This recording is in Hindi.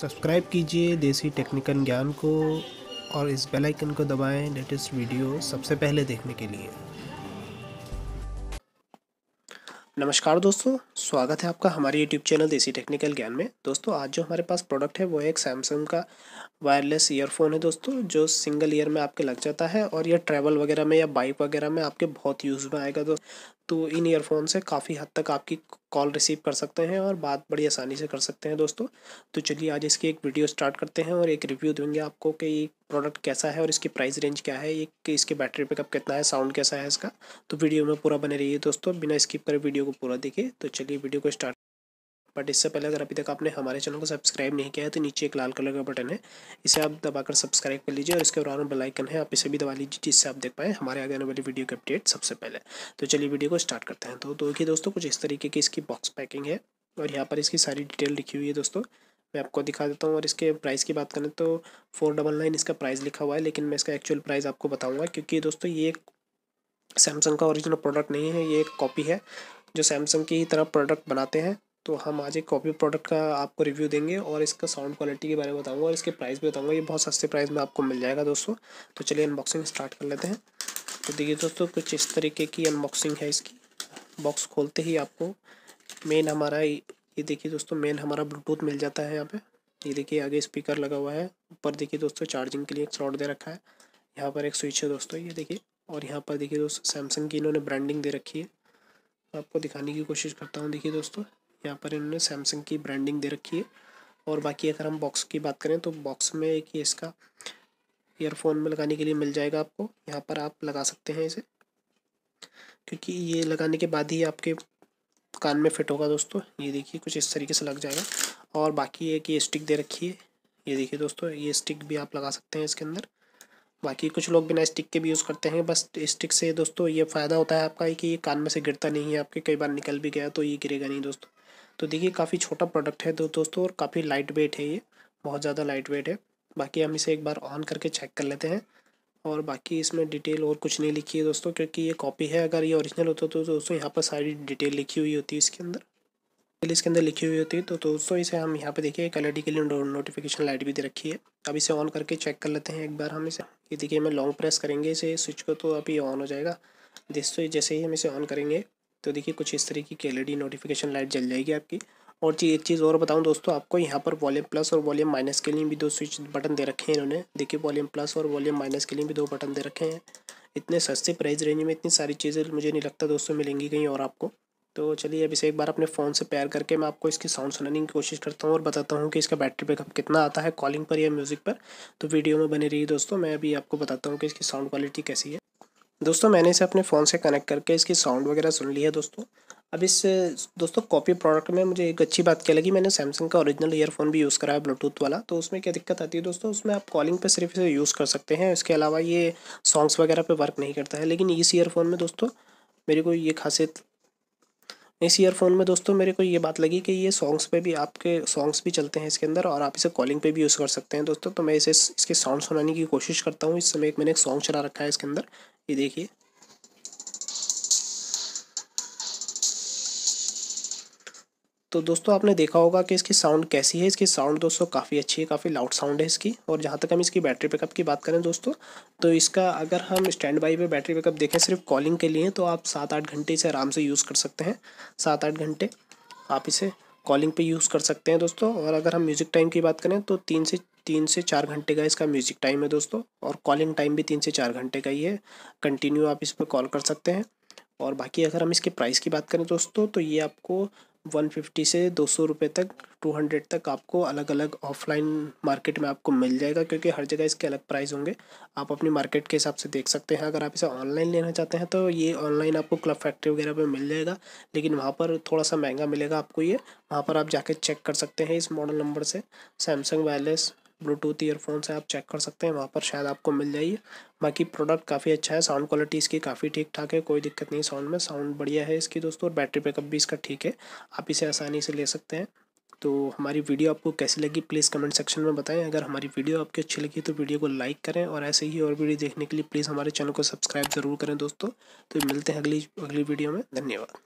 सब्सक्राइब कीजिए देसी टेक्निकल ज्ञान को और इस बेल आइकन को दबाएं लेटेस्ट वीडियो सबसे पहले देखने के लिए नमस्कार दोस्तों स्वागत है आपका हमारे यूट्यूब चैनल देसी टेक्निकल ज्ञान में दोस्तों आज जो हमारे पास प्रोडक्ट है वो है एक सैमसंग का वायरलेस ईयरफोन है दोस्तों जो सिंगल ईयर में आपके लग जाता है और ये ट्रैवल वगैरह में या बाइक वगैरह में आपके बहुत यूज़ में आएगा दोस्तों तो इन ईयरफोन से काफ़ी हद तक आपकी कॉल रिसीव कर सकते हैं और बात बड़ी आसानी से कर सकते हैं दोस्तों तो चलिए आज इसकी एक वीडियो स्टार्ट करते हैं और एक रिव्यू देंगे आपको कि ये प्रोडक्ट कैसा है और इसकी प्राइस रेंज क्या है ये इसके बैटरी पिकअप कितना है साउंड कैसा है इसका तो वीडियो में पूरा बने रहिए दोस्तों बिना स्किप करे वीडियो को पूरा देखिए तो चलिए वीडियो को स्टार्ट बट इससे पहले अगर अभी तक आपने हमारे चैनल को सब्सक्राइब नहीं किया है तो नीचे एक लाल कलर का बटन है इसे आप दबाकर सब्सक्राइब कर लीजिए और इसके बराबर बेलाइकन है आप इसे भी दबा लीजिए जिससे आप देख पाएँ हमारे आगे आने वाली वीडियो के अपडेट सबसे पहले तो चलिए वीडियो को स्टार्ट करते हैं तो देखिए दोस्तों कुछ इस तरीके की इसकी बॉक्स पैकिंग है और यहाँ पर इसकी सारी डिटेल लिखी हुई है दोस्तों मैं आपको दिखा देता हूँ और इसके प्राइस की बात करें तो फोर डबल नाइन इसका प्राइस लिखा हुआ है लेकिन मैं इसका एक्चुअल प्राइस आपको बताऊँगा क्योंकि दोस्तों ये एक सैमसंग का ओरिजिनल प्रोडक्ट नहीं है ये एक कॉपी है जो सैमसंग की ही तरह प्रोडक्ट बनाते हैं तो हम आज एक कॉपी प्रोडक्ट का आपको रिव्यू देंगे और इसका साउंड क्वालिटी के बारे में बताऊंगा और इसके प्राइस भी बताऊंगा ये बहुत सस्ते प्राइस में आपको मिल जाएगा दोस्तों तो चलिए अनबॉक्सिंग स्टार्ट कर लेते हैं तो देखिए दोस्तों कुछ इस तरीके की अनबॉक्सिंग है इसकी बॉक्स खोलते ही आपको मेन हमारा ये देखिए दोस्तों मेन हमारा ब्लूटूथ मिल जाता है यहाँ पर ये देखिए आगे स्पीकर लगा हुआ है ऊपर देखिए दोस्तों चार्जिंग के लिए एक स्लॉट दे रखा है यहाँ पर एक स्विच है दोस्तों ये देखिए और यहाँ पर देखिए दोस्तों सैमसंग की इन्होंने ब्रांडिंग दे रखी है आपको दिखाने की कोशिश करता हूँ देखिए दोस्तों यहाँ पर इन्होंने सैमसंग की ब्रांडिंग दे रखी है और बाकी अगर हम बॉक्स की बात करें तो बॉक्स में एक ये इसका ईयरफोन में लगाने के लिए मिल जाएगा आपको यहाँ पर आप लगा सकते हैं इसे क्योंकि ये लगाने के बाद ही आपके कान में फिट होगा दोस्तों ये देखिए कुछ इस तरीके से लग जाएगा और बाकी एक ये स्टिक दे रखी है ये देखिए दोस्तों ये स्टिक भी आप लगा सकते हैं इसके अंदर बाकी कुछ लोग बिना स्टिक के भी यूज़ करते हैं बस स्टिक से दोस्तों ये फ़ायदा होता है आपका कि ये कान में से गिरता नहीं है आपके कई बार निकल भी गया तो ये गिरेगा नहीं दोस्तों तो देखिए काफ़ी छोटा प्रोडक्ट है तो दोस्तों और काफ़ी लाइट वेट है ये बहुत ज़्यादा लाइट वेट है बाकी हम इसे एक बार ऑन करके चेक कर लेते हैं और बाकी इसमें डिटेल और कुछ नहीं लिखी है दोस्तों क्योंकि ये कॉपी है अगर ये ओरिजिनल होता तो दोस्तों यहाँ पर सारी डिटेल लिखी हुई होती है इसके अंदर डिटेल इसके अंदर लिखी हुई होती है तो दोस्तों इसे हम यहाँ पे देखिए एक एल e के लिए नोटिफिकेशन लाइट भी दे रखी है अब इसे ऑन करके चेक कर लेते हैं एक बार हम इसे ये देखिए हमें लॉन्ग प्रेस करेंगे इसे स्विच को तो अभी ऑन हो जाएगा दोस्तों जैसे ही हम इसे ऑन करेंगे तो देखिए कुछ इस तरीके की एल नोटिफिकेशन लाइट जल जाएगी आपकी और चीज़ एक चीज़ और बताऊं दोस्तों आपको यहाँ पर वॉल्यूम प्लस और वॉल्यूम माइनस के लिए भी दो स्विच बटन दे रखे हैं इन्होंने देखिए वॉल्यूम प्लस और वॉल्यूम माइनस के लिए भी दो बटन दे रखे हैं इतने सस्ते प्राइस रेंज में इतनी सारी चीज़ें मुझे नहीं लगता दोस्तों मिलेंगी कहीं और आपको तो चलिए अब इसे एक बार अपने फ़ोन से पैर करके मैं आपको इसकी साउंड सुनाने की कोशिश करता हूँ और बताता हूँ कि इसका बैटरी बैकअप कितना आता है कॉलिंग पर या म्यूज़िक पर तो वीडियो में बने रही दोस्तों मैं अभी आपको बताता हूँ कि इसकी साउंड क्वालिटी कैसी है दोस्तों मैंने इसे अपने फ़ोन से कनेक्ट करके इसकी साउंड वगैरह सुन ली है दोस्तों अब इस दोस्तों कॉपी प्रोडक्ट में मुझे एक अच्छी बात क्या लगी मैंने सैमसंग का ओरिजिनल ईयरफोन भी यूज़ कराया ब्लूटूथ वाला तो उसमें क्या दिक्कत आती है दोस्तों उसमें आप कॉलिंग पे सिर्फ इसे यूज़ कर सकते हैं इसके अलावा ये सॉन्ग्स वगैरह पे वर्क नहीं करता है लेकिन इस ईयरफोन में दोस्तों मेरे को ये खासियत इस ईयरफोन में दोस्तों मेरे को ये बात लगी कि ये सॉन्ग्स पे भी आपके सॉन्ग्स भी चलते हैं इसके अंदर और आप इसे कॉलिंग पे भी यूज़ कर सकते हैं दोस्तों तो मैं इसे इसके साउंड सुनाने की कोशिश करता हूँ इस समय एक मैंने एक सॉन्ग चला रखा है इसके अंदर ये देखिए तो दोस्तों आपने देखा होगा कि इसकी साउंड कैसी है इसकी साउंड दोस्तों काफ़ी अच्छी है काफ़ी लाउड साउंड है इसकी और जहाँ तक हम इसकी बैटरी बैकअप की बात करें दोस्तों तो इसका अगर हम स्टैंड बाई पर बैटरी बैकअप देखें सिर्फ कॉलिंग के लिए तो आप सात आठ घंटे इसे आराम से यूज़ कर सकते हैं सात आठ घंटे आप इसे कॉलिंग पे यूज़ कर सकते हैं दोस्तों और अगर हम म्यूज़िक टाइम की बात करें तो तीन से तीन से चार घंटे का इसका म्यूजिक टाइम है दोस्तों और कॉलिंग टाइम भी तीन से चार घंटे का ही है कंटिन्यू आप इस पर कॉल कर सकते हैं और बाकी अगर हम इसके प्राइस की बात करें दोस्तों तो ये आपको वन फिफ्टी से दो सौ रुपये तक टू हंड्रेड तक आपको अलग अलग ऑफलाइन मार्केट में आपको मिल जाएगा क्योंकि हर जगह इसके अलग प्राइस होंगे आप अपनी मार्केट के हिसाब से देख सकते हैं अगर आप इसे ऑनलाइन लेना चाहते हैं तो ये ऑनलाइन आपको क्लब फैक्ट्री वगैरह पे मिल जाएगा लेकिन वहाँ पर थोड़ा सा महंगा मिलेगा आपको ये वहाँ पर आप जाके चेक कर सकते हैं इस मॉडल नंबर से सैमसंग वायरलेस ब्लूटूथ ईयरफोन से आप चेक कर सकते हैं वहाँ पर शायद आपको मिल जाइए बाकी प्रोडक्ट काफ़ी अच्छा है साउंड क्वालिटी इसकी काफ़ी ठीक ठाक है कोई दिक्कत नहीं साउंड में साउंड बढ़िया है इसकी दोस्तों और बैटरी बैकअप भी इसका ठीक है आप इसे आसानी से ले सकते हैं तो हमारी वीडियो आपको कैसी लगी प्लीज़ कमेंट सेक्शन में बताएं अगर हमारी वीडियो आपकी अच्छी लगी तो वीडियो को लाइक करें और ऐसे ही और वीडियो देखने के लिए प्लीज़ हमारे चैनल को सब्सक्राइब ज़रूर करें दोस्तों तो मिलते हैं अगली अगली वीडियो में धन्यवाद